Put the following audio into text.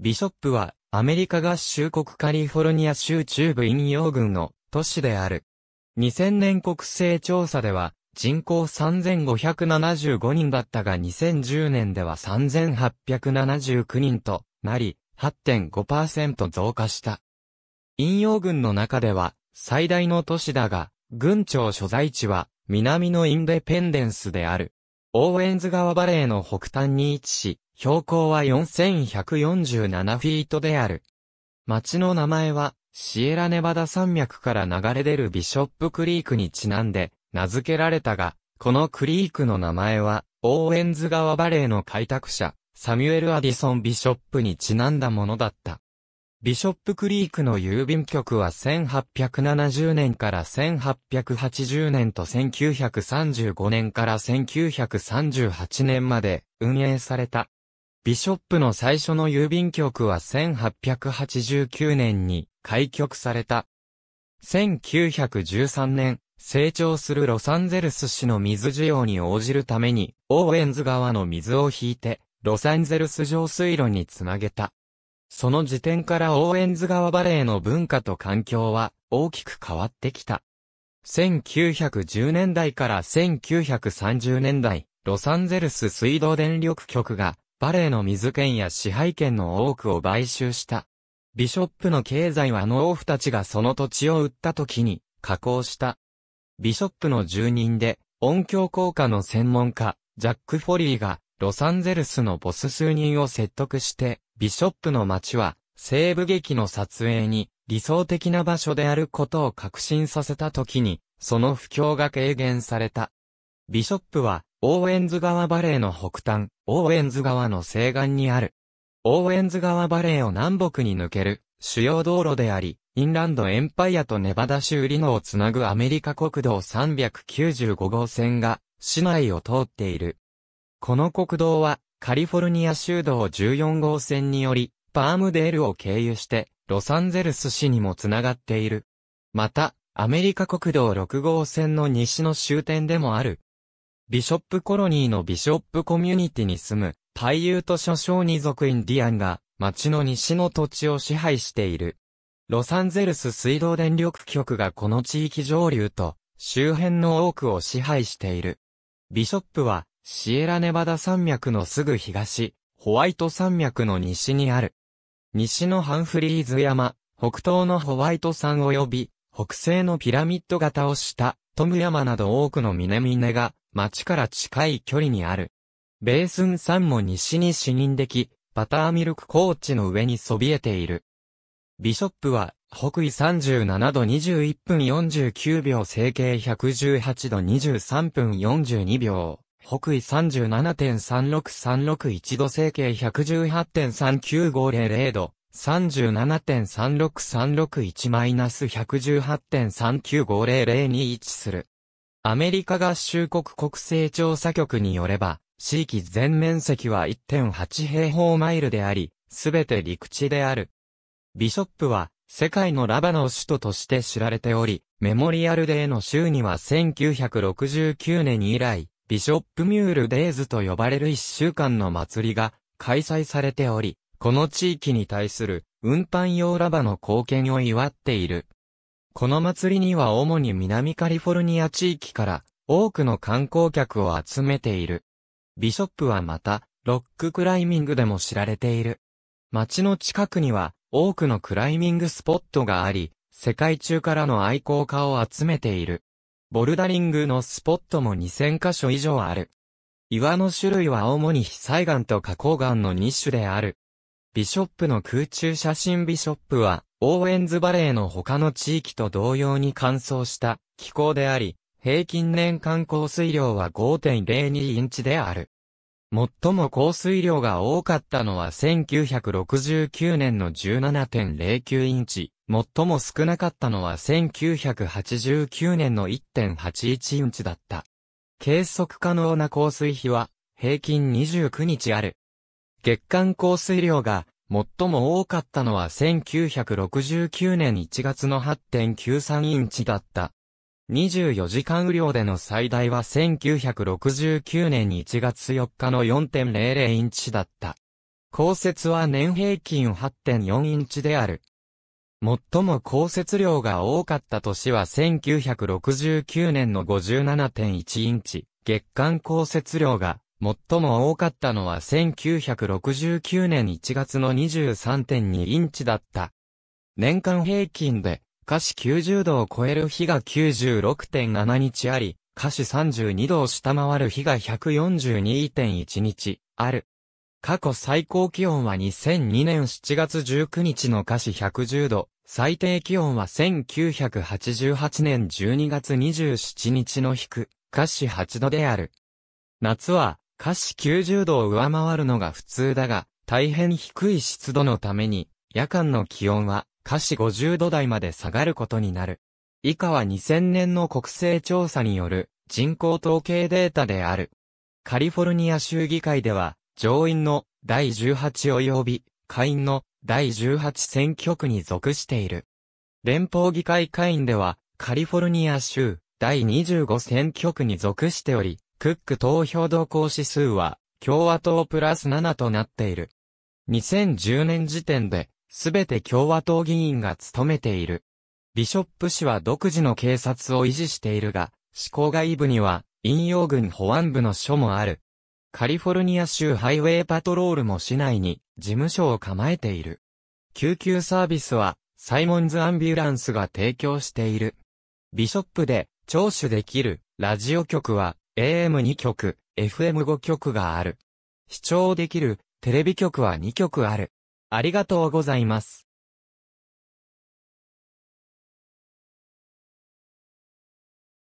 ビショップは、アメリカ合衆国カリフォルニア州中部引用群の都市である。2000年国勢調査では、人口3575人だったが2010年では3879人となり、8.5%増加した。引用群の中では、最大の都市だが、軍庁所在地は、南のインデペンデンスである。オーウェンズ川バレーの北端に位置し、標高は4147フィートである。町の名前は、シエラネバダ山脈から流れ出るビショップクリークにちなんで、名付けられたが、このクリークの名前は、オーウェンズ川バレーの開拓者、サミュエル・アディソン・ビショップにちなんだものだった。ビショップクリークの郵便局は1870年から1880年と1935年から1938年まで運営された。ビショップの最初の郵便局は1889年に開局された。1913年、成長するロサンゼルス市の水需要に応じるために、オーウェンズ川の水を引いて、ロサンゼルス上水路につなげた。その時点からオーエンズ川バレーの文化と環境は大きく変わってきた。1910年代から1930年代、ロサンゼルス水道電力局がバレーの水権や支配権の多くを買収した。ビショップの経済は農夫たちがその土地を売った時に加工した。ビショップの住人で音響効果の専門家、ジャック・フォリーがロサンゼルスのボス数人を説得してビショップの街は、西部劇の撮影に理想的な場所であることを確信させた時に、その不況が軽減された。ビショップは、オーエンズ川バレーの北端、オーエンズ川の西岸にある。オーエンズ川バレーを南北に抜ける主要道路であり、インランドエンパイアとネバダ州リノをつなぐアメリカ国道395号線が市内を通っている。この国道はカリフォルニア州道14号線により、パームデールを経由して、ロサンゼルス市にもつながっている。また、アメリカ国道6号線の西の終点でもある。ビショップコロニーのビショップコミュニティに住む、俳優と諸商に族インディアンが、町の西の土地を支配している。ロサンゼルス水道電力局がこの地域上流と、周辺の多くを支配している。ビショップは、シエラネバダ山脈のすぐ東、ホワイト山脈の西にある。西のハンフリーズ山、北東のホワイト山及び、北西のピラミッド型をした、トム山など多くの峰々が、町から近い距離にある。ベースン山も西に視認でき、バターミルク高地の上にそびえている。ビショップは、北緯37度21分49秒成形118度23分42秒。北緯37.3636 1度整形118.39500度、37.36361-118.39500に位置する。アメリカ合衆国国勢調査局によれば、地域全面積は1.8平方マイルであり、すべて陸地である。ビショップは、世界のラバの首都として知られており、メモリアルデーの州には1969年以来、ビショップミュールデーズと呼ばれる一週間の祭りが開催されており、この地域に対する運搬用ラバの貢献を祝っている。この祭りには主に南カリフォルニア地域から多くの観光客を集めている。ビショップはまた、ロッククライミングでも知られている。街の近くには多くのクライミングスポットがあり、世界中からの愛好家を集めている。ボルダリングのスポットも2000カ所以上ある。岩の種類は主に被災岩と花崗岩の2種である。ビショップの空中写真ビショップは、オーエンズバレーの他の地域と同様に乾燥した気候であり、平均年間降水量は5.02インチである。最も降水量が多かったのは1969年の17.09インチ。最も少なかったのは1989年の1.81インチだった。計測可能な降水比は平均29日ある。月間降水量が最も多かったのは1969年1月の8.93インチだった。24時間雨量での最大は1969年1月4日の4.00インチだった。降雪は年平均8.4インチである。最も降雪量が多かった年は1969年の57.1インチ、月間降雪量が最も多かったのは1969年1月の23.2インチだった。年間平均で、華氏90度を超える日が96.7日あり、華氏32度を下回る日が142.1日ある。過去最高気温は2002年7月19日の華氏110度、最低気温は1988年12月27日の低、く、華氏8度である。夏は、華氏90度を上回るのが普通だが、大変低い湿度のために、夜間の気温は、華氏50度台まで下がることになる。以下は2000年の国勢調査による人口統計データである。カリフォルニア州議会では、上院の第18及び下院の第18選挙区に属している。連邦議会下院ではカリフォルニア州第25選挙区に属しており、クック投票動向指数は共和党プラス7となっている。2010年時点で、全て共和党議員が務めている。ビショップ氏は独自の警察を維持しているが、思考外部には、引用軍保安部の署もある。カリフォルニア州ハイウェイパトロールも市内に事務所を構えている。救急サービスはサイモンズ・アンビュランスが提供している。ビショップで聴取できるラジオ局は AM2 局、FM5 局がある。視聴できるテレビ局は2局ある。ありがとうございます。